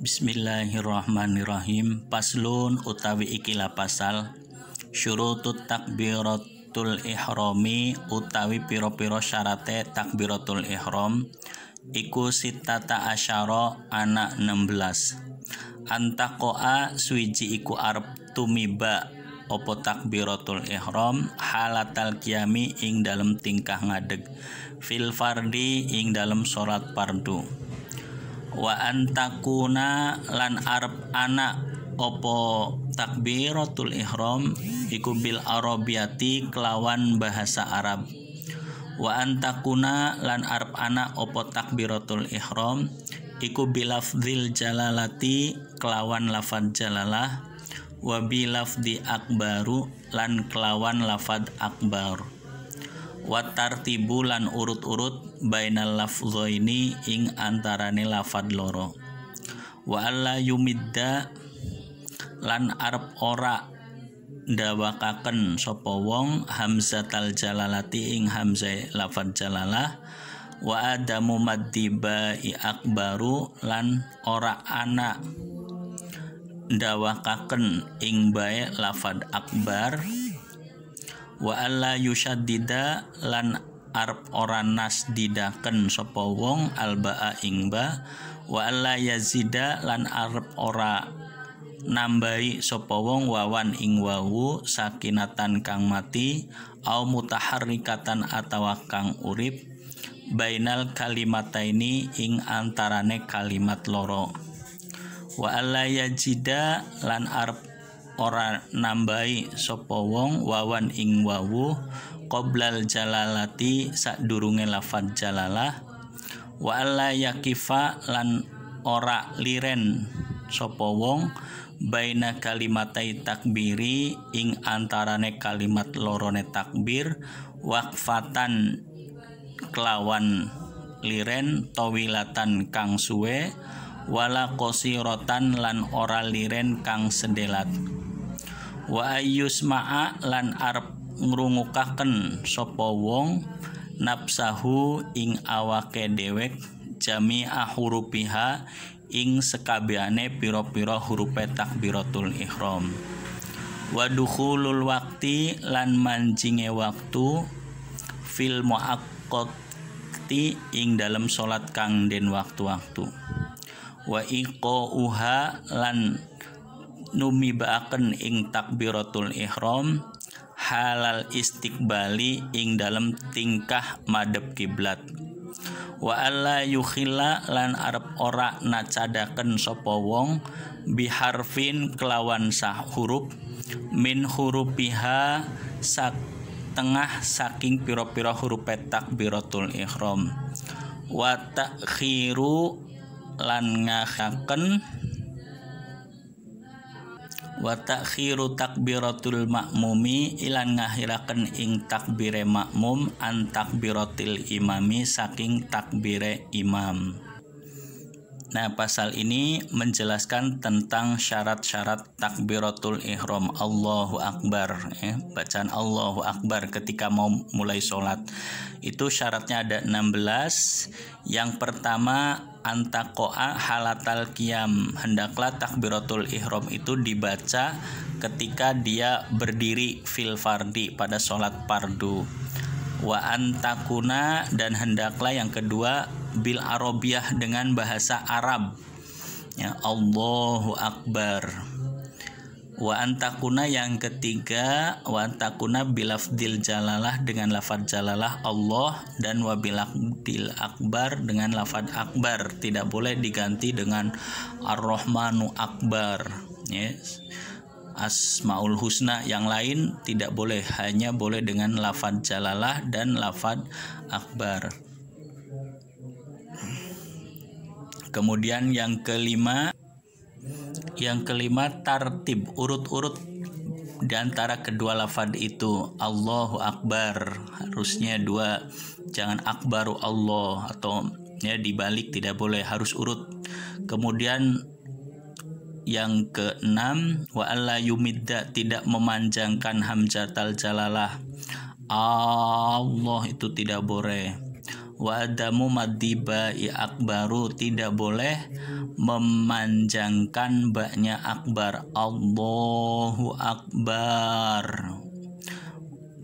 Bismillahirrahmanirrahim Paslun utawi ikilah pasal Syurutut takbiratul ihrami utawi piro-piro syarate takbiratul ihram Iku sitata asyara anak 16 Antakoa suiji iku arp tumiba opo takbiratul ihram halatal kiami ing dalam tingkah ngadeg filfardi ing dalam sorat pardu wa antakuna lan arab anak opo takbiratul ihram iku bil arabiyati kelawan bahasa Arab wa antakuna lan arab anak opo takbiratul ihram iku bilafdil jalalati kelawan lafad jalalah wa bilafdi akbaru lan kelawan lafad akbar watar tibulan urut-urut bainal ini ing antarane lafad loro wa alla yumidda lan arab ora dawakaken sopowong wong hamzatal jalalati ing hamzai lafad jalalah wa adamu madibai akbaru lan ora anak dawakaken ing bae lafad akbar wa alla yusyaddida lan arp ora didaken sapa wong albaa ingba. wa alla yazida lan Arab ora nambahi sapa wong wawan ing wawu sakinatan kang mati au mutaharrikatan atawa kang urip bainal ini ing antarane kalimat loro wa alla yajida lan arep ora nambahi sapa wong wawan ing wawu qoblal jalalati sadurunge lafat jalalah wa alla yakifa lan ora liren sapa wong baina kalimatai takbiri ing antarane kalimat lorone takbir wakfatan kelawan liren towilatan kang suwe wala kosirotan lan ora liren kang sedelat wa ayus ma'a lan arep ngrungukaken sapa wong nafsahu ing awake dewek jami'a hurufiha ing sekabiane pira-pira hurufe takbiratul ihram wa dukhulul waqti lan manjinge waktu fil muaqqati ing dalam salat kang den waktu-waktu wa iqauha lan baaken ing takbiratul ihram halal istiqbali ing dalam tingkah madep kiblat wa alla yukhila lan arep ora nacadaken sapa wong biharfin kelawan sah huruf min hurufiha sak tengah saking pira-pira huruf petak biratul ihram wa takhiru lan ngakaken wa takhiru takbiratul makmumi ilan ngahiraken ing takbire makmum an takbiratil imami saking takbire imam Nah, pasal ini menjelaskan tentang syarat-syarat takbiratul ihram Allahu Akbar ya, bacaan Allahu Akbar ketika mau mulai sholat. Itu syaratnya ada 16. Yang pertama antakoa halatal kiam hendaklah takbiratul ihram itu dibaca ketika dia berdiri fil fardi pada sholat pardu wa antakuna dan hendaklah yang kedua bil arabiah dengan bahasa Arab ya Allahu akbar wa antakuna yang ketiga wa antakuna bilafdil jalalah dengan lafad jalalah Allah dan wa bilafdil akbar dengan lafad akbar tidak boleh diganti dengan ar-rahmanu akbar yes asmaul husna yang lain tidak boleh hanya boleh dengan lafad jalalah dan lafad akbar kemudian yang kelima yang kelima tartib, urut-urut di antara kedua lafad itu Allahu Akbar harusnya dua jangan Akbaru Allah atau ya dibalik tidak boleh harus urut kemudian yang keenam wa alla yumidda tidak memanjangkan hamzatal jalalah Allah itu tidak boleh Wadamu madiba i akbaru tidak boleh memanjangkan baknya akbar Allahu akbar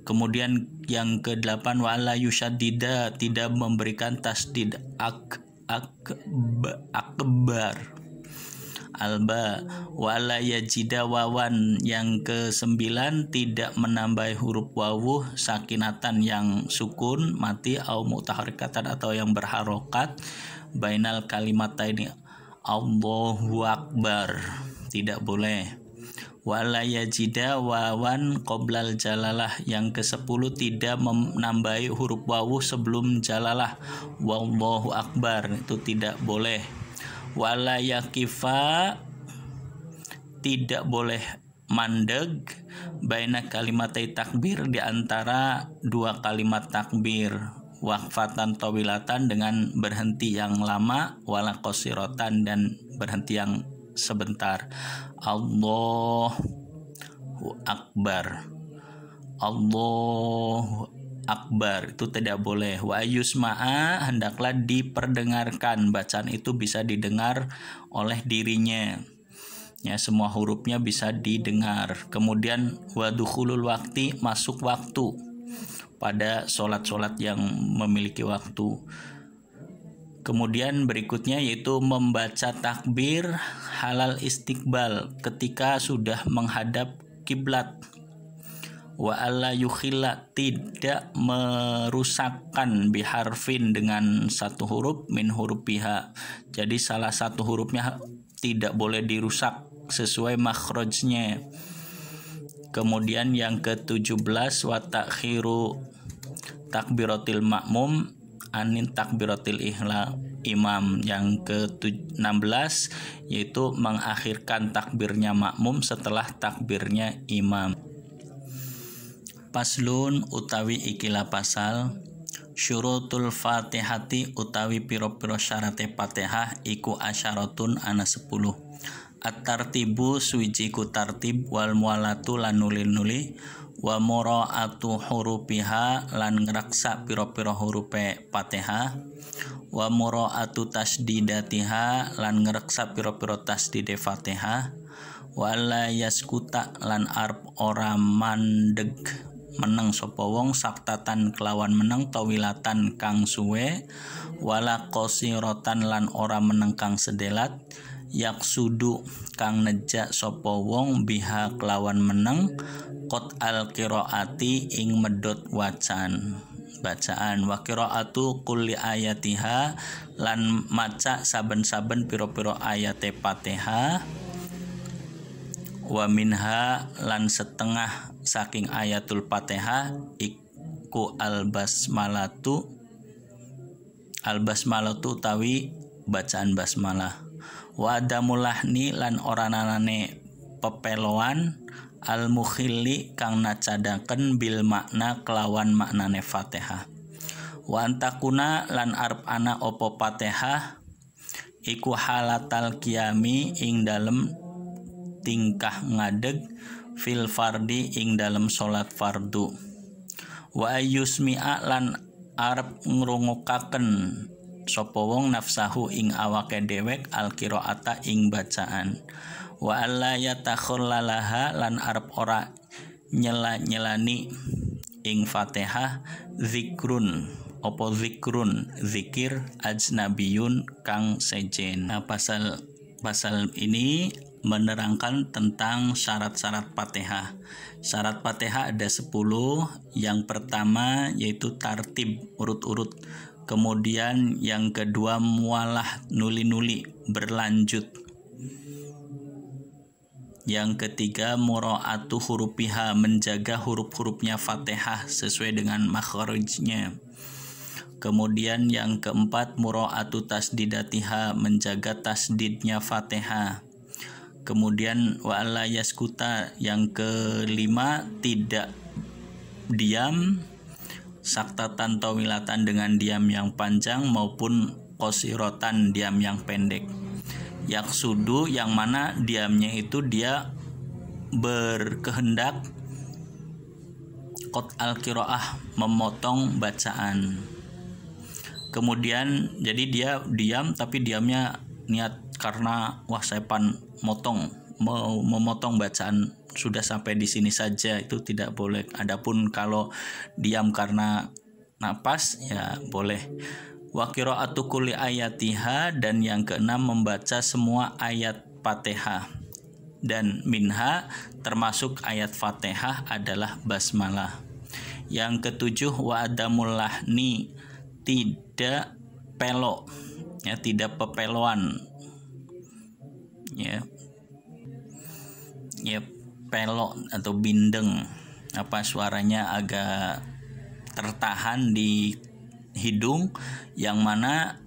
kemudian yang ke delapan wala yushadida tidak memberikan tasdid ak ak akbar alba hmm. wala yajida wawan yang kesembilan tidak menambah huruf wawu sakinatan yang sukun mati au mutaharikatan atau yang berharokat bainal kalimat ini Allahu Akbar tidak boleh wala yajida wawan koblal jalalah yang ke sepuluh tidak menambahi huruf wawu sebelum jalalah wallahu akbar itu tidak boleh wala tidak boleh mandeg baina kalimat takbir di antara dua kalimat takbir wakfatan towilatan dengan berhenti yang lama wala kosirotan dan berhenti yang sebentar Allahu Akbar Allahu akbar itu tidak boleh wa yusma'a hendaklah diperdengarkan bacaan itu bisa didengar oleh dirinya ya semua hurufnya bisa didengar kemudian dukhulul waktu masuk waktu pada sholat-sholat yang memiliki waktu Kemudian berikutnya yaitu membaca takbir halal istiqbal ketika sudah menghadap kiblat wa alla yukhilla tidak merusakkan biharfin dengan satu huruf min huruf piha jadi salah satu hurufnya tidak boleh dirusak sesuai makhrajnya kemudian yang ke-17 wa takhiru takbiratil makmum anin takbiratil ihla imam yang ke-16 yaitu mengakhirkan takbirnya makmum setelah takbirnya imam Paslun utawi ikilah pasal Syurutul Fatihati utawi piro-piro syarate Fatihah iku asyaratun ana sepuluh. At-tartibu suwijiku tartib wal mualatu lan nuli-nuli wa mura'atu hurufiha lan ngeraksa piro-piro hurufe Fatihah wa mura'atu tasdidatiha lan ngeraksa piro-piro tasdide Fatihah wala yaskuta lan arp ora mandeg meneng sapa wong saktatan kelawan meneng tawilatan kang suwe wala qasiratan lan ora meneng kang sedelat sudu kang nejak sapa wong biha kelawan meneng qot al qiraati ing medot wacan bacaan wa qiraatu kulli ayatiha lan maca saben-saben piro-piro ayate Fatihah wa minha lan setengah saking ayatul fatihah iku al basmalatu al basmalatu tawi bacaan basmalah wa damulahni lan oranane pepeloan al mukhili kang nacadaken bil makna kelawan maknane fatihah wa antakuna lan arp ana opo fatihah iku halatal kiami ing dalem tingkah ngadeg fil fardi ing dalam salat fardu wa ayyusmi'a lan arep ngrungokaken sapa wong nafsahu ing awake dhewek alqiraata ing bacaan wa alla yatakhallalaha lan arep ora nyela-nyelani ing Fatihah zikrun opo zikrun zikir ajnabiyun kang sejen nah pasal pasal ini menerangkan tentang syarat-syarat Fatihah. Syarat Fatihah ada 10. Yang pertama yaitu tartib, urut-urut. Kemudian yang kedua mualah nuli-nuli, berlanjut. Yang ketiga muro'atu hurufiha, menjaga huruf-hurufnya Fatihah sesuai dengan makhrajnya. Kemudian yang keempat muro'atu tasdidatiha, menjaga tasdidnya Fatihah kemudian wa'ala yaskuta yang kelima tidak diam sakta tanto wilatan dengan diam yang panjang maupun kosirotan diam yang pendek sudu yang mana diamnya itu dia berkehendak kot al kiroah memotong bacaan kemudian jadi dia diam tapi diamnya niat karena wah saya motong mau memotong bacaan sudah sampai di sini saja itu tidak boleh. Adapun kalau diam karena napas ya boleh. Wakiro atukuli ayatiha dan yang keenam membaca semua ayat Fatihah. Dan minha termasuk ayat Fatihah adalah basmalah. Yang ketujuh wa adamul tidak pelok ya tidak pepeloan ya ya pelok atau bindeng apa suaranya agak tertahan di hidung yang mana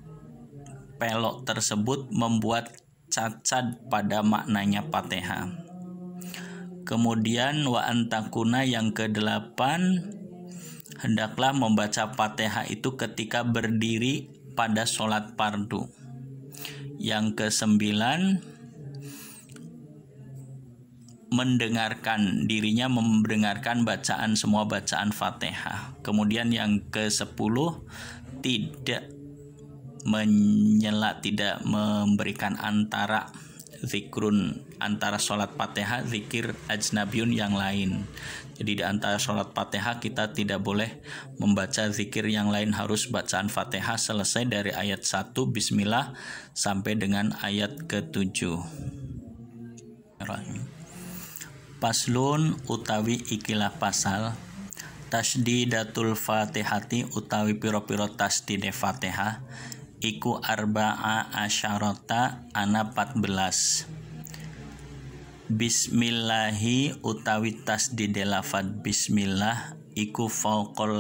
pelok tersebut membuat cacat pada maknanya pateha Kemudian wa antakuna yang ke delapan hendaklah membaca pateha itu ketika berdiri pada sholat pardu Yang ke sembilan mendengarkan dirinya mendengarkan bacaan semua bacaan Fatihah. Kemudian yang ke-10 tidak menyela tidak memberikan antara zikrun antara sholat fatihah zikir ajnabiun yang lain jadi di antara sholat fatihah kita tidak boleh membaca zikir yang lain harus bacaan fatihah selesai dari ayat 1 bismillah sampai dengan ayat ke-7 Rahim. Paslon utawi ikilah pasal tasdi datul Fatihati utawi piro-piro de Fatihah iku arba'a asyarota ana 14 Bismillahi utawi de lafad bismillah iku fauqol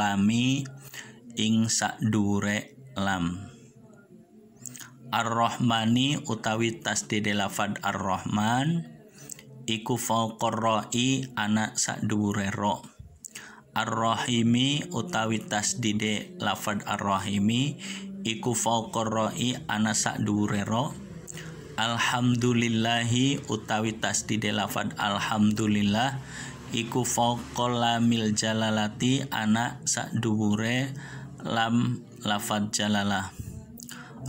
ing sakdure lam Ar-Rahmani utawi de lafad Ar-Rahman iku fauqarra'i anak sadure ro arrahimi utawi tasdide lafad arrahimi iku fauqarra'i anak sadure ro alhamdulillahi utawi tasdide lafad alhamdulillah iku fauqal mil jalalati anak sadure lam lafad jalalah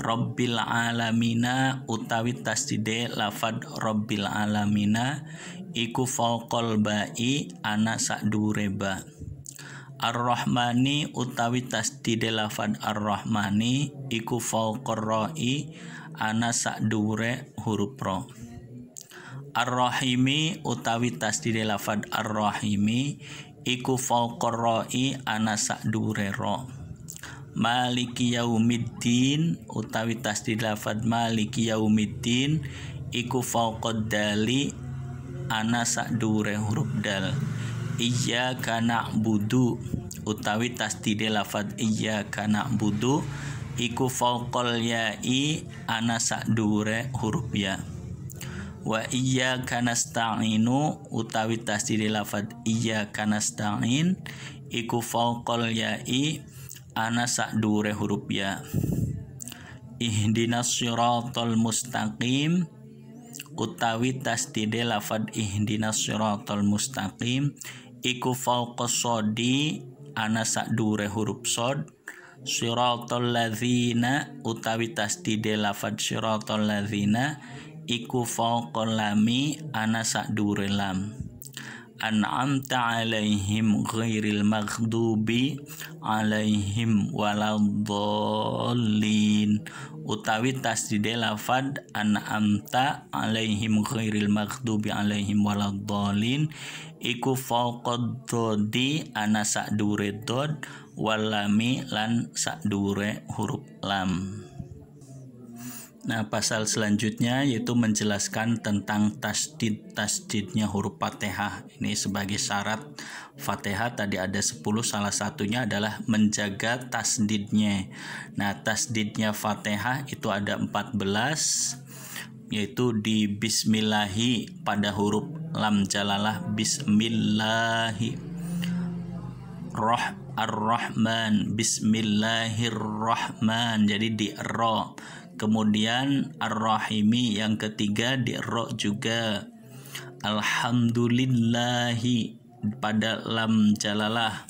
Robbil alamina utawi tasdide lafad Robbil alamina iku faqol ba'i ana sakdure Ar-Rahmani utawi tasdide lafad Ar-Rahmani iku folkoroi ra'i ana sakdure huruf ro Ar-Rahimi utawi tasdide lafad Ar-Rahimi iku folkoroi ra'i ana sakdure ro maliki yaumiddin utawi tasdi lafad maliki yaumiddin iku fauqad dali ana dure huruf dal iya kana budu utawi tasdi lafad iya kana budu iku fauqal ya'i ana dure huruf ya wa iya kana sta'inu utawi tasdi lafad iya kana sta'in iku fauqal ya'i ana dure huruf ya ihdinas syiratal mustaqim utawi tasdide lafad ihdinas syiratal mustaqim iku fauqa sodi ana dure huruf sod syiratal ladzina utawi tasdide lafad syiratal ladzina iku fauqa lami ana dure lam an'amta alaihim ghairil maghdubi alaihim waladhdallin utawi tasdidé lafad an'amta alaihim ghairil maghdubi alaihim waladhdallin iku faqad dodi ana sakdure dod walami lan sadure huruf lam Nah, pasal selanjutnya yaitu menjelaskan tentang tasdid tasdidnya huruf Fatihah. Ini sebagai syarat Fatihah tadi ada 10 salah satunya adalah menjaga tasdidnya. Nah, tasdidnya Fatihah itu ada 14 yaitu di bismillahi pada huruf lam jalalah bismillahi roh ar-rahman bismillahirrahman jadi di roh Kemudian Ar-Rahimi yang ketiga di ro juga. Alhamdulillahi pada lam jalalah.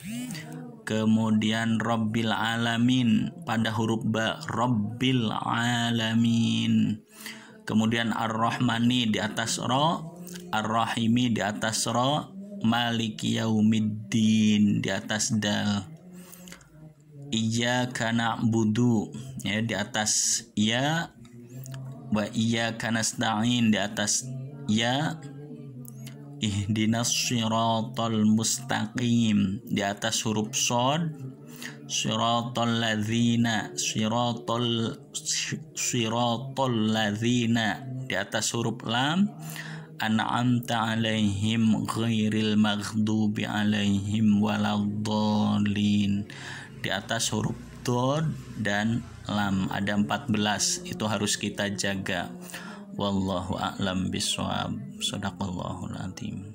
Kemudian Rabbil Alamin pada huruf ba Rabbil Alamin. Kemudian Ar-Rahmani di atas ro, Ar-Rahimi di atas ro, Maliki Yaumiddin di atas dal iya karena budu ya di atas iya wa iya karena stangin di atas iya ihdinas syiratal mustaqim di atas huruf sod syiratal ladzina syiratal syiratal ladzina di atas huruf lam an'amta alaihim ghairil maghdubi alaihim waladhalin di atas huruf do dan lam ada 14 itu harus kita jaga wallahu a'lam bisawab sadaqallahul azim